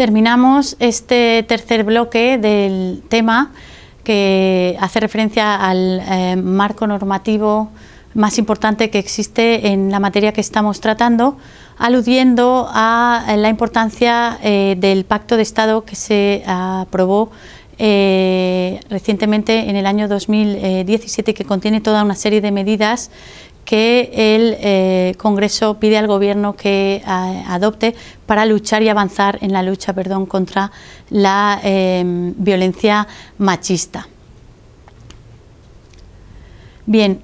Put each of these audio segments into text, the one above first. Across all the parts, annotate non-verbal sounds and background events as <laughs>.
terminamos este tercer bloque del tema que hace referencia al eh, marco normativo más importante que existe en la materia que estamos tratando, aludiendo a la importancia eh, del Pacto de Estado que se aprobó eh, recientemente en el año 2017 que contiene toda una serie de medidas que el eh, Congreso pide al Gobierno que eh, adopte para luchar y avanzar en la lucha perdón, contra la eh, violencia machista. Bien,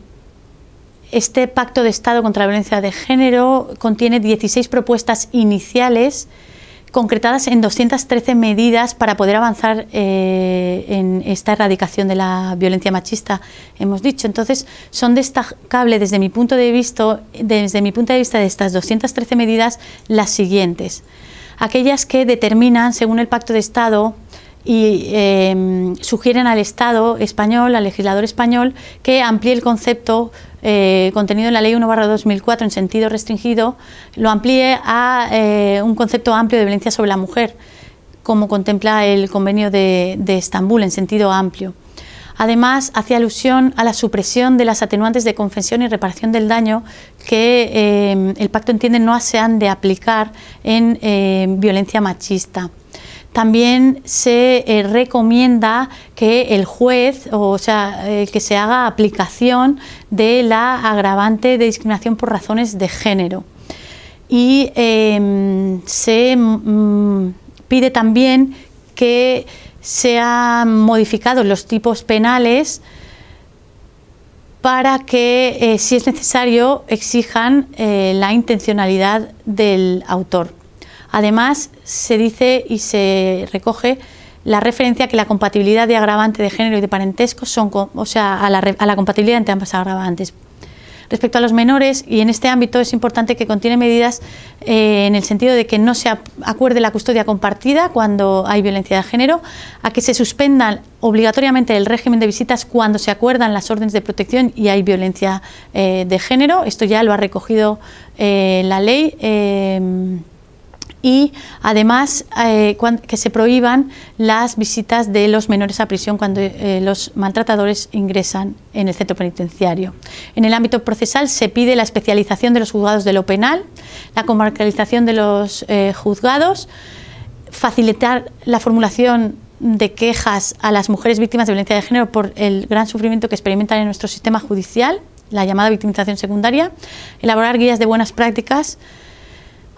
este Pacto de Estado contra la Violencia de Género contiene 16 propuestas iniciales concretadas en 213 medidas para poder avanzar eh, en esta erradicación de la violencia machista, hemos dicho. Entonces, son destacables desde mi punto de vista, desde mi punto de vista de estas 213 medidas, las siguientes. Aquellas que determinan, según el Pacto de Estado, y em, sugieren al Estado español, al legislador español, que amplíe el concepto eh, contenido en la Ley 1-2004 en sentido restringido, lo amplíe a eh, un concepto amplio de violencia sobre la mujer, como contempla el convenio de, Estambul en sentido amplio. Además, hace alusión a la supresión de las atenuantes de confesión y reparación del daño que em, el pacto entiende no se han de aplicar en em, violencia machista. También se eh, recomienda que el juez, o sea, eh, que se haga aplicación de la agravante de discriminación por razones de género. Y em, se mm, pide también que sean modificados los tipos penales para que, eh, si es necesario, exijan la intencionalidad del autor. Además, se dice y se recoge la referencia que la compatibilidad de agravante de género y de parentesco son, o sea, a la, compatibilidad entre ambas agravantes. Respecto a los menores, y en este ámbito es importante que contiene medidas eh, en el sentido de que no se acuerde la custodia compartida cuando hay violencia de género, a que se suspendan obligatoriamente el régimen de visitas cuando se acuerdan las órdenes de protección y hay violencia eh, de género. Esto ya lo ha recogido eh, la ley y además eh, que se prohíban las visitas de los menores a prisión cuando eh, los maltratadores ingresan en el centro penitenciario. En el ámbito procesal se pide la especialización de los juzgados de lo penal, la comarcalización de los eh, juzgados, facilitar la formulación de quejas a las mujeres víctimas de violencia de género por el gran sufrimiento que experimentan en nuestro sistema judicial, la llamada victimización secundaria, elaborar guías de buenas prácticas,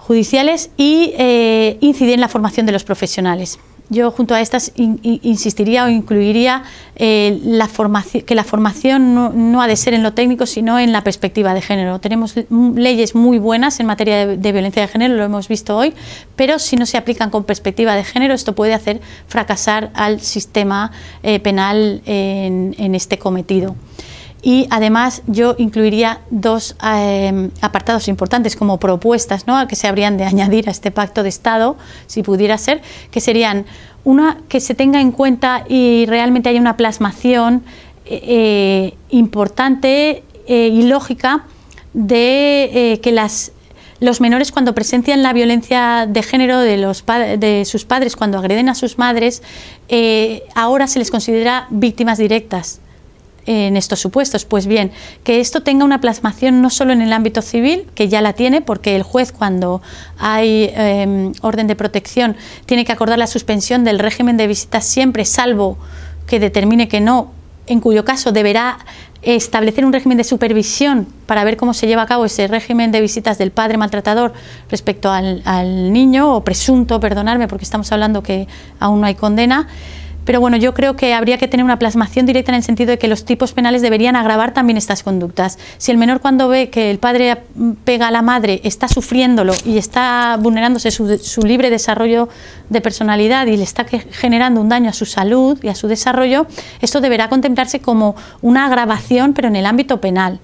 judiciales y eh, incidir en la formación de los profesionales. Yo junto a estas insistiría o incluiría eh, que la formación no, ha de ser en lo técnico, sino en la perspectiva de género. Tenemos leyes muy buenas en materia de, violencia de género, lo hemos visto hoy, pero si no se aplican con perspectiva de género, esto puede hacer fracasar al sistema eh, penal en, este cometido y además yo incluiría dos eh, apartados importantes como propuestas ¿no? que se habrían de <laughs> añadir a este pacto de Estado, si pudiera ser, que serían una que se tenga en cuenta y realmente haya una plasmación eh, eh, importante y lógica de que las los menores cuando presencian la violencia de género de, los de sus padres, cuando agreden a sus madres, ahora se les considera víctimas directas en estos supuestos? Pues bien, que esto tenga una plasmación no solo en el ámbito civil, que ya la tiene, porque el juez cuando hay em, orden de protección tiene que acordar la suspensión del régimen de visitas siempre, salvo que determine que no, en cuyo caso deberá establecer un régimen de supervisión para ver cómo se lleva a cabo ese régimen de visitas del padre maltratador respecto al, al niño o presunto, perdonarme, porque estamos hablando que aún no hay condena. Pero bueno, yo creo que habría que tener una plasmación directa en el sentido de que los tipos penales deberían agravar también estas conductas. Si el menor cuando ve que el padre pega a la madre está sufriéndolo y está vulnerándose su, libre desarrollo de personalidad y le está generando un daño a su salud y a su desarrollo, esto deberá contemplarse como una agravación, pero en el ámbito penal.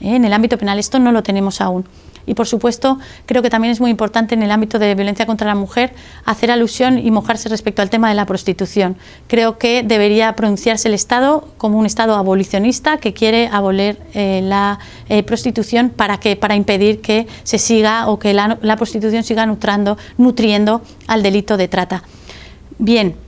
¿eh? En el ámbito penal esto no lo tenemos aún. Y por supuesto, creo que también es muy importante en el ámbito de violencia contra la mujer hacer alusión y mojarse respecto al tema de la prostitución. Creo que debería pronunciarse el Estado como un Estado abolicionista que quiere abolir eh, la eh, prostitución para que para impedir que se siga o que la, prostitución siga nutriendo al delito de trata. Bien.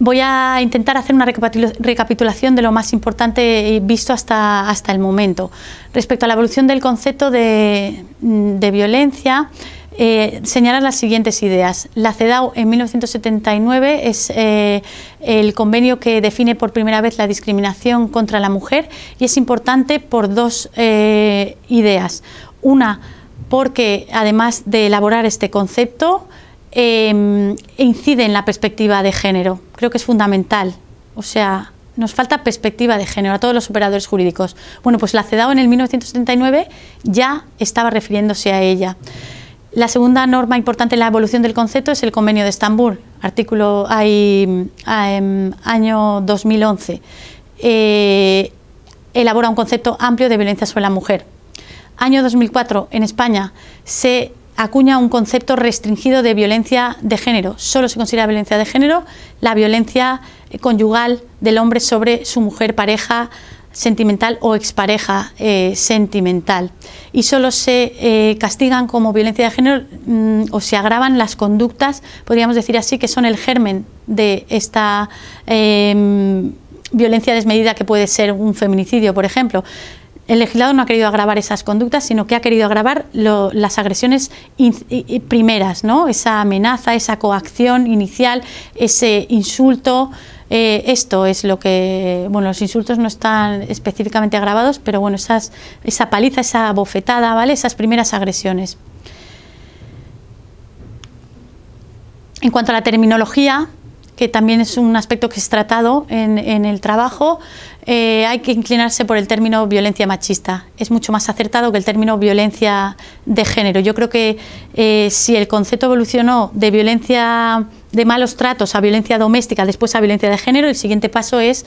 Voy a intentar hacer una recapitulación de lo más importante visto hasta, hasta el momento. Respecto a la evolución del concepto de, violencia, eh, señalar las siguientes ideas. La CEDAW en 1979 es eh, el convenio que define por primera vez la discriminación contra la mujer y es importante por dos eh, ideas. Una, porque además de elaborar este concepto, Em, incide en la perspectiva de género. Creo que es fundamental. O sea, nos falta perspectiva de género a todos los operadores jurídicos. Bueno, pues la CEDAW en el 1979 ya estaba refiriéndose a ella. La segunda norma importante en la evolución del concepto es el Convenio de Estambul, artículo em, año 2011. Eh, elabora un concepto amplio de violencia sobre la mujer. Año 2004 en España se acuña un concepto restringido de violencia de género. Solo se considera violencia de género la violencia eh, conyugal del hombre sobre su mujer, pareja sentimental o expareja eh, sentimental. Y solo se eh, castigan como violencia de género mm, o se agravan las conductas, podríamos decir así, que son el germen de esta em, violencia desmedida que puede ser un feminicidio, por ejemplo el legislador no ha querido agravar esas conductas, sino que ha querido agravar las agresiones primeras, ¿no? Esa amenaza, esa coacción inicial, ese insulto. Eh, esto es lo que, bueno, los insultos no están específicamente agravados, pero bueno, esa paliza, esa bofetada, ¿vale? Esas primeras agresiones. En cuanto a la terminología, que también es un aspecto que es tratado en, el trabajo, eh, hay que inclinarse por el término violencia machista. Es mucho más acertado que el término violencia de género. Yo creo que eh, si el concepto evolucionó de violencia de malos tratos a violencia doméstica, después a violencia de género, el siguiente paso es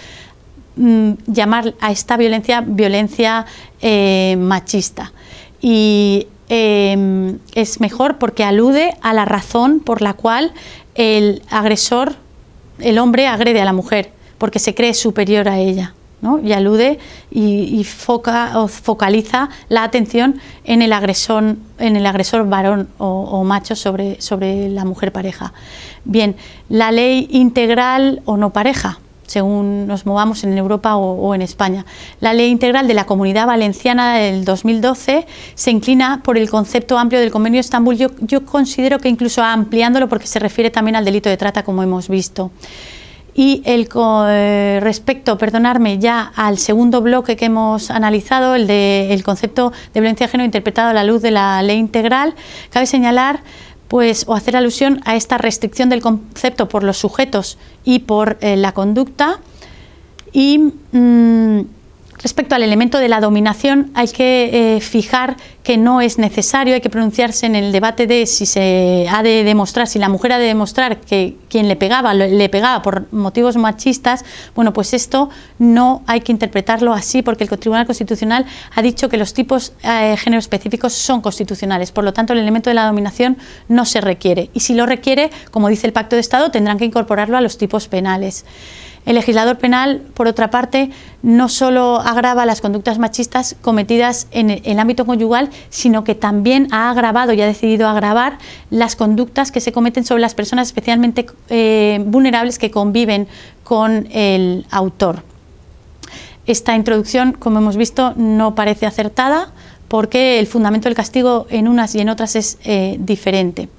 mm, llamar a esta violencia violencia eh, machista. Y em, es mejor porque alude a la razón por la cual el agresor el hombre agrede a la mujer porque se cree superior a ella. ¿no? y alude y, o focaliza la atención en el agresor, en el agresor varón o, macho sobre la mujer pareja. Bien, la ley integral o no pareja según nos movamos en Europa o, en España. La ley integral de la Comunidad Valenciana del 2012 se inclina por el concepto amplio del Convenio de Estambul. Yo, considero que incluso ampliándolo porque se refiere también al delito de trata, como hemos visto. Y el, eh, respecto, perdonarme, ya al segundo bloque que hemos analizado, el del concepto de violencia de género interpretado a la luz de la ley integral, cabe señalar pues o hacer alusión a esta restricción del concepto por los sujetos y por eh, la conducta. Y mm, respecto al elemento de la dominación hay que eh, fijar que no es necesario, hay que pronunciarse en el debate de si se ha de demostrar, si la mujer ha de demostrar que quien le pegaba le pegaba por motivos machistas, bueno, pues esto no hay que interpretarlo así porque el Tribunal Constitucional ha dicho que los tipos de eh, género específicos son constitucionales, por lo tanto el elemento de la dominación no se requiere y si lo requiere, como dice el Pacto de Estado, tendrán que incorporarlo a los tipos penales. El legislador penal, por otra parte, no solo agrava las conductas machistas cometidas en el ámbito conyugal, sino que también ha agravado y ha decidido agravar las conductas que se cometen sobre las personas especialmente eh, vulnerables que conviven con el autor. Esta introducción, como hemos visto, no parece acertada porque el fundamento del castigo en unas y en otras es eh, diferente.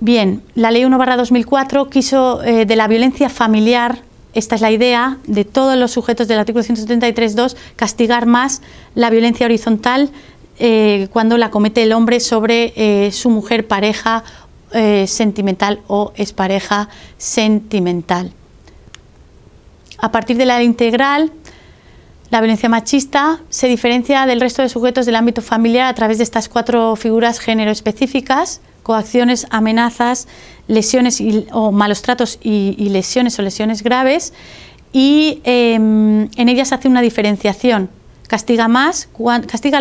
Bien, la Ley 1 2004 quiso eh, de la violencia familiar esta es la idea de todos los sujetos del artículo 173.2, castigar más la violencia horizontal eh, cuando la comete el hombre sobre eh, su mujer, pareja eh, sentimental o expareja sentimental. A partir de la integral, la violencia machista se diferencia del resto de sujetos del ámbito familiar a través de estas cuatro figuras género específicas coacciones, amenazas, lesiones o malos tratos y, lesiones o lesiones graves y em, en ellas hace una diferenciación. Castiga más, castiga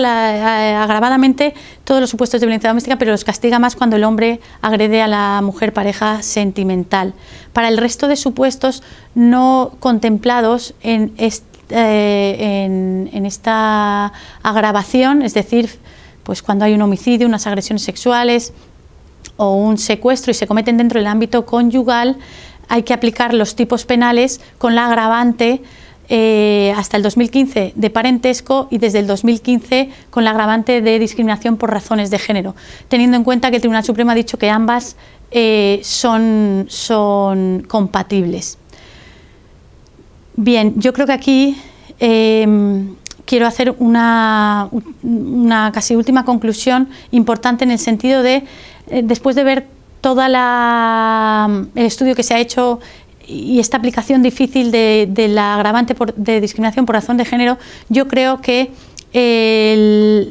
agravadamente todos los supuestos de violencia doméstica, pero los castiga más cuando el hombre agrede a la mujer pareja sentimental. Para el resto de supuestos no contemplados en, eh, en esta agravación, es decir, pues cuando hay un homicidio, unas agresiones sexuales, o un secuestro y se cometen dentro del ámbito conyugal, hay que aplicar los tipos penales con la agravante eh, hasta el 2015 de parentesco y desde el 2015 con la agravante de discriminación por razones de género, teniendo en cuenta que el Tribunal Supremo ha dicho que ambas eh, son, compatibles. Bien, yo creo que aquí em, quiero hacer una casi última conclusión importante en el sentido de eh, después de ver todo el estudio que se ha hecho y esta aplicación difícil de, la agravante de discriminación por razón de género, yo creo que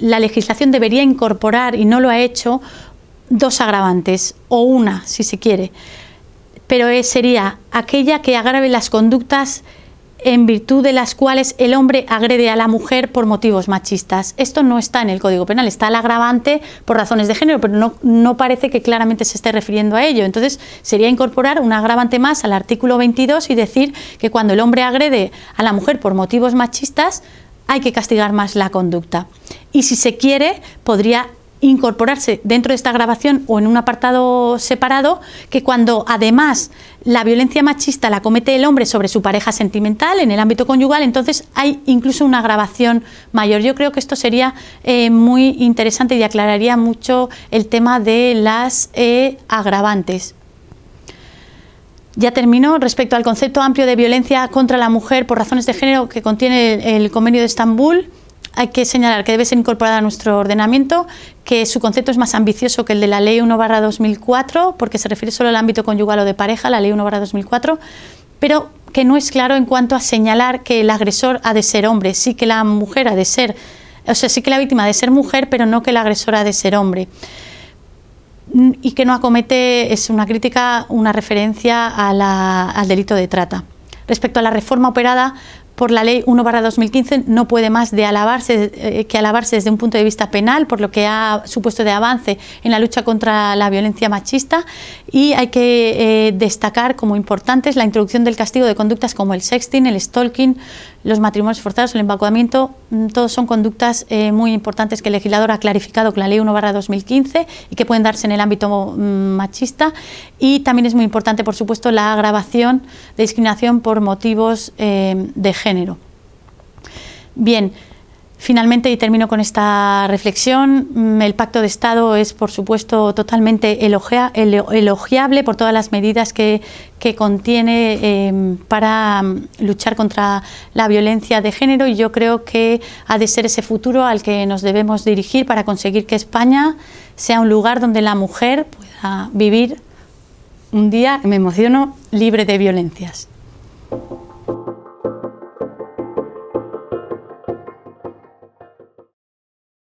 la legislación debería incorporar, y no lo ha hecho, dos agravantes, o una, si se quiere. Pero eh, sería aquella que agrave las conductas en virtud de las cuales el hombre agrede a la mujer por motivos machistas. Esto no está en el Código Penal, está el agravante por razones de género, pero no, no parece que claramente se esté refiriendo a ello. Entonces, sería incorporar un agravante más al artículo 22 y decir que cuando el hombre agrede a la mujer por motivos machistas, hay que castigar más la conducta. Y si se quiere, podría incorporarse dentro de esta grabación o en un apartado separado que cuando además la violencia machista la comete el hombre sobre su pareja sentimental en el ámbito conyugal, entonces hay incluso una grabación mayor. Yo creo que esto sería eh, muy interesante y aclararía mucho el tema de las eh, agravantes. Ya termino. Respecto al concepto amplio de violencia contra la mujer por razones de género que contiene el Convenio de Estambul, hay que señalar que debe ser incorporada a nuestro ordenamiento, que su concepto es más ambicioso que el de la Ley 1-2004, porque se refiere solo al ámbito conyugal o de pareja, la Ley 1-2004, pero que no es claro en cuanto a señalar que el agresor ha de ser hombre, sí que la mujer ha de ser, o sea, sí que la víctima ha de ser mujer, pero no que el agresor ha de ser hombre. Y que no acomete, es una crítica, una referencia al delito de trata. Respecto a la reforma operada, por la ley 1-2015 no puede más de alabarse, eh, que alabarse desde un punto de vista penal por lo que ha supuesto de avance en la lucha contra la violencia machista y hay que eh, destacar como importantes la introducción del castigo de conductas como el sexting, el stalking, los matrimonios forzados, el embacuamiento, mm, todos son conductas eh, muy importantes que el legislador ha clarificado con la Ley 1-2015 y que pueden darse en el ámbito mm, machista. Y también es muy importante, por supuesto, la agravación de discriminación por motivos eh, de género. Bien, Finalmente, y termino con esta reflexión, mm, el Pacto de Estado es, por supuesto, totalmente elogiable por todas las medidas que, contiene em, para mm, luchar contra la violencia de género y yo creo que ha de ser ese futuro al que nos debemos dirigir para conseguir que España sea un lugar donde la mujer pueda vivir un día, me emociono, libre de violencias.